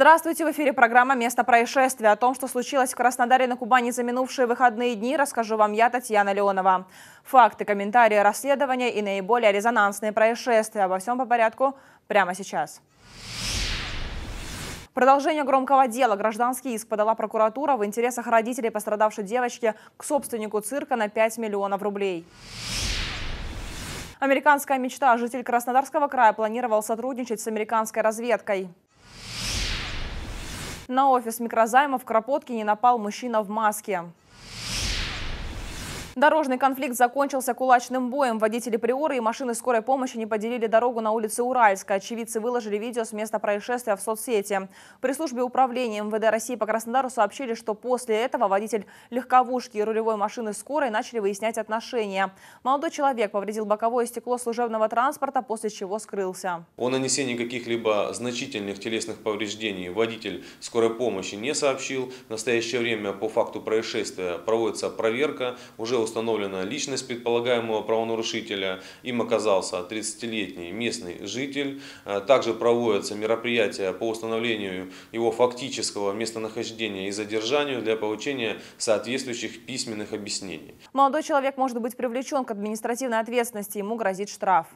Здравствуйте, в эфире программа «Место происшествия». О том, что случилось в Краснодаре на Кубани за минувшие выходные дни, расскажу вам я, Татьяна Леонова. Факты, комментарии, расследования и наиболее резонансные происшествия. Обо всем по порядку прямо сейчас. Продолжение громкого дела. Гражданский иск подала прокуратура в интересах родителей пострадавшей девочки к собственнику цирка на 5 миллионов рублей. Американская мечта. Житель Краснодарского края планировал сотрудничать с американской разведкой. На офис микрозаймов в Кропоткине напал мужчина в маске. Дорожный конфликт закончился кулачным боем. Водители «Приоры» и машины скорой помощи не поделили дорогу на улице Уральска. Очевидцы выложили видео с места происшествия в соцсети. При службе управления МВД России по Краснодару сообщили, что после этого водитель легковушки и рулевой машины скорой начали выяснять отношения. Молодой человек повредил боковое стекло служебного транспорта, после чего скрылся. О нанесении каких-либо значительных телесных повреждений водитель скорой помощи не сообщил. В настоящее время по факту происшествия проводится проверка. Уже установлена личность предполагаемого правонарушителя. Им оказался 30-летний местный житель. Э, также проводятся мероприятия по установлению его фактического местонахождения и задержанию для получения соответствующих письменных объяснений. Молодой человек может быть привлечен к административной ответственности, ему грозит штраф.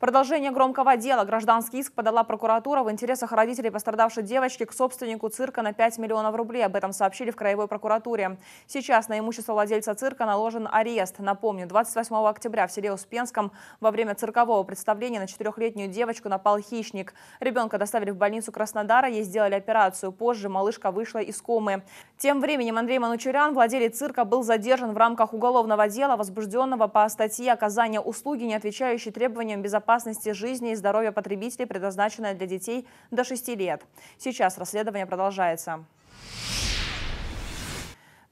Продолжение громкого дела. Гражданский иск подала прокуратура в интересах родителей пострадавшей девочки к собственнику цирка на 5 миллионов рублей. Об этом сообщили в Краевой прокуратуре. Сейчас на имущество владельца цирка наложен арест. Напомню, 28 октября в селе Успенском во время циркового представления на четырехлетнюю девочку напал хищник. Ребенка доставили в больницу Краснодара, ей сделали операцию. Позже малышка вышла из комы. Тем временем Андрей Манучурян, владелец цирка, был задержан в рамках уголовного дела, возбужденного по статье оказания услуги, не отвечающей требованиям безопасности безопасности жизни и здоровья потребителей, предназначенная для детей до 6 лет. Сейчас расследование продолжается.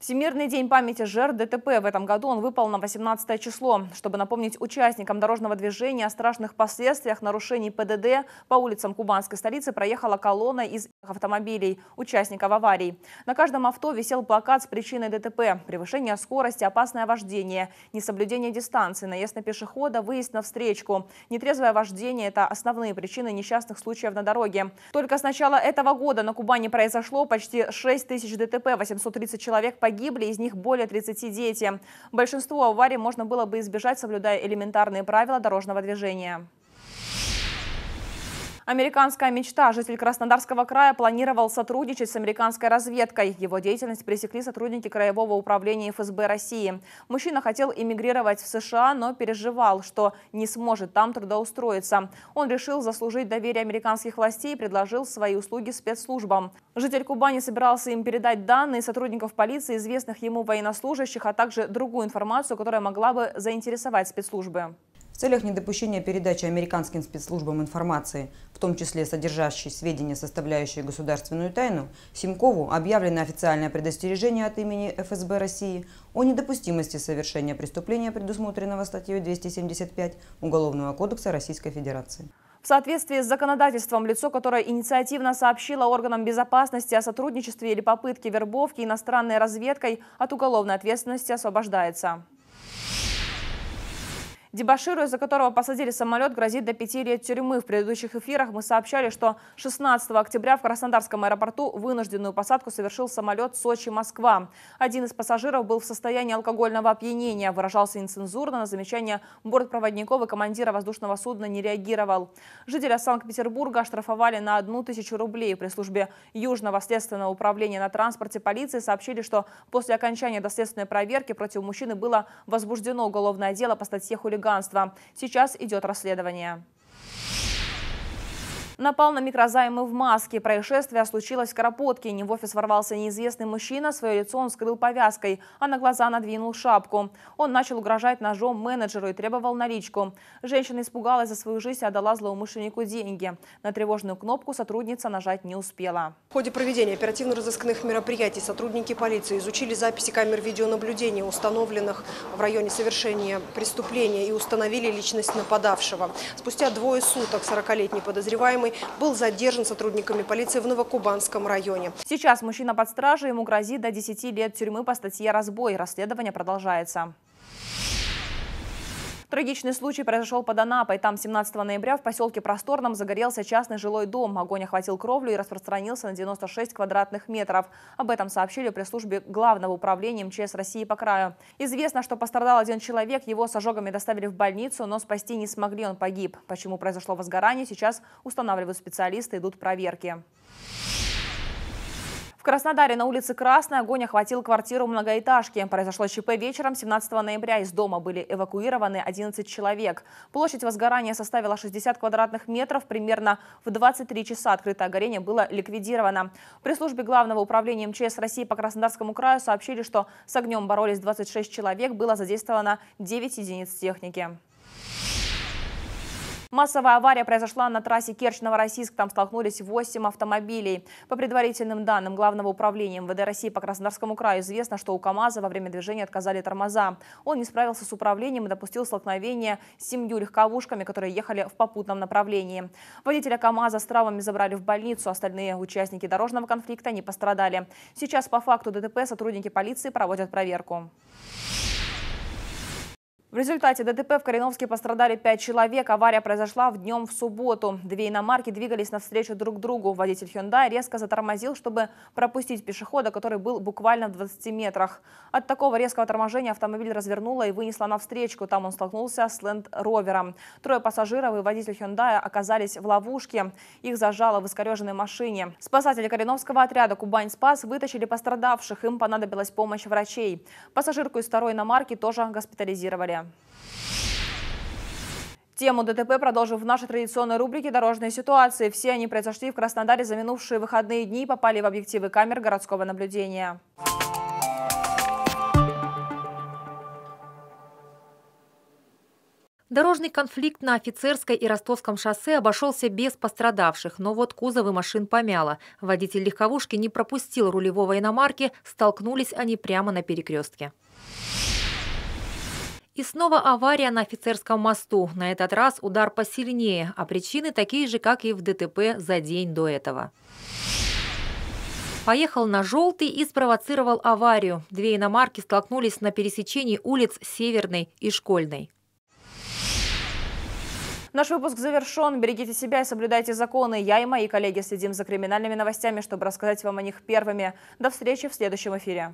Всемирный день памяти жертв ДТП. В этом году он выпал на 18 число. Чтобы напомнить участникам дорожного движения о страшных последствиях нарушений ПДД, по улицам кубанской столицы проехала колонна из автомобилей, участников аварий. На каждом авто висел плакат с причиной ДТП. Превышение скорости, опасное вождение, несоблюдение дистанции, наезд на пешехода, выезд на встречку. Нетрезвое вождение – это основные причины несчастных случаев на дороге. Только с начала этого года на Кубани произошло почти 6 тысяч ДТП, 830 человек погибли погибли, из них более 30 дети. Большинство аварий можно было бы избежать, соблюдая элементарные правила дорожного движения. Американская мечта. Житель Краснодарского края планировал сотрудничать с американской разведкой. Его деятельность пресекли сотрудники Краевого управления ФСБ России. Мужчина хотел эмигрировать в США, но переживал, что не сможет там трудоустроиться. Он решил заслужить доверие американских властей и предложил свои услуги спецслужбам. Житель Кубани собирался им передать данные сотрудников полиции, известных ему военнослужащих, а также другую информацию, которая могла бы заинтересовать спецслужбы целях недопущения передачи американским спецслужбам информации, в том числе содержащей сведения, составляющие государственную тайну, Симкову объявлено официальное предостережение от имени ФСБ России о недопустимости совершения преступления, предусмотренного статьей 275 Уголовного кодекса Российской Федерации. В соответствии с законодательством, лицо, которое инициативно сообщило органам безопасности о сотрудничестве или попытке вербовки иностранной разведкой, от уголовной ответственности освобождается. Дебаширу, из-за которого посадили самолет, грозит до пяти лет тюрьмы. В предыдущих эфирах мы сообщали, что 16 октября в Краснодарском аэропорту вынужденную посадку совершил самолет «Сочи-Москва». Один из пассажиров был в состоянии алкогольного опьянения, выражался нецензурно, на замечания бортпроводников и командира воздушного судна не реагировал. Жителя Санкт-Петербурга оштрафовали на одну тысячу рублей. При службе Южного следственного управления на транспорте полиции сообщили, что после окончания доследственной проверки против мужчины было возбуждено уголовное дело по статье «Хулиганство» хулиганства. Сейчас идет расследование напал на микрозаймы в маске. Происшествие случилось в Карапоткине. В офис ворвался неизвестный мужчина. Свое лицо он скрыл повязкой, а на глаза надвинул шапку. Он начал угрожать ножом менеджеру и требовал наличку. Женщина испугалась за свою жизнь и отдала злоумышленнику деньги. На тревожную кнопку сотрудница нажать не успела. В ходе проведения оперативно-розыскных мероприятий сотрудники полиции изучили записи камер видеонаблюдения, установленных в районе совершения преступления и установили личность нападавшего. Спустя двое суток 40-летний подозреваемый подозреваемый был задержан сотрудниками полиции в Новокубанском районе. Сейчас мужчина под стражей, ему грозит до 10 лет тюрьмы по статье «Разбой». Расследование продолжается. Трагичный случай произошел под Анапой. Там 17 ноября в поселке Просторном загорелся частный жилой дом. Огонь охватил кровлю и распространился на 96 квадратных метров. Об этом сообщили при службе Главного управления МЧС России по краю. Известно, что пострадал один человек, его с ожогами доставили в больницу, но спасти не смогли, он погиб. Почему произошло возгорание, сейчас устанавливают специалисты, идут проверки. В Краснодаре на улице Красной огонь охватил квартиру многоэтажки. Произошло ЧП вечером 17 ноября. Из дома были эвакуированы 11 человек. Площадь возгорания составила 60 квадратных метров. Примерно в 23 часа открытое горение было ликвидировано. При службе Главного управления МЧС России по Краснодарскому краю сообщили, что с огнем боролись 26 человек, было задействовано 9 единиц техники. Массовая авария произошла на трассе Керчь-Новороссийск. Там столкнулись 8 автомобилей. По предварительным данным Главного управления МВД России по Краснодарскому краю известно, что у КАМАЗа во время движения отказали тормоза. Он не справился с управлением и допустил столкновение с семью легковушками, которые ехали в попутном направлении. Водителя КАМАЗа с травмами забрали в больницу. Остальные участники дорожного конфликта не пострадали. Сейчас по факту ДТП сотрудники полиции проводят проверку. В результате ДТП в Кореновске пострадали 5 человек. Авария произошла в днем в субботу. Две иномарки двигались навстречу друг другу. Водитель Hyundai резко затормозил, чтобы пропустить пешехода, который был буквально в 20 метрах. От такого резкого торможения автомобиль развернула и вынесла навстречу. Там он столкнулся с ленд-ровером. Трое пассажиров и водитель Hyundai оказались в ловушке. Их зажало в искореженной машине. Спасатели Кореновского отряда «Кубань-Спас» вытащили пострадавших. Им понадобилась помощь врачей. Пассажирку из второй иномарки тоже госпитализировали. Тему ДТП продолжим в нашей традиционной рубрике «Дорожные ситуации». Все они произошли в Краснодаре за минувшие выходные дни и попали в объективы камер городского наблюдения. Дорожный конфликт на Офицерской и Ростовском шоссе обошелся без пострадавших, но вот кузовы машин помяло. Водитель легковушки не пропустил рулевого иномарки, столкнулись они прямо на перекрестке. И снова авария на офицерском мосту. На этот раз удар посильнее, а причины такие же, как и в ДТП за день до этого. Поехал на «желтый» и спровоцировал аварию. Две иномарки столкнулись на пересечении улиц Северной и Школьной. Наш выпуск завершен. Берегите себя и соблюдайте законы. Я и мои коллеги следим за криминальными новостями, чтобы рассказать вам о них первыми. До встречи в следующем эфире.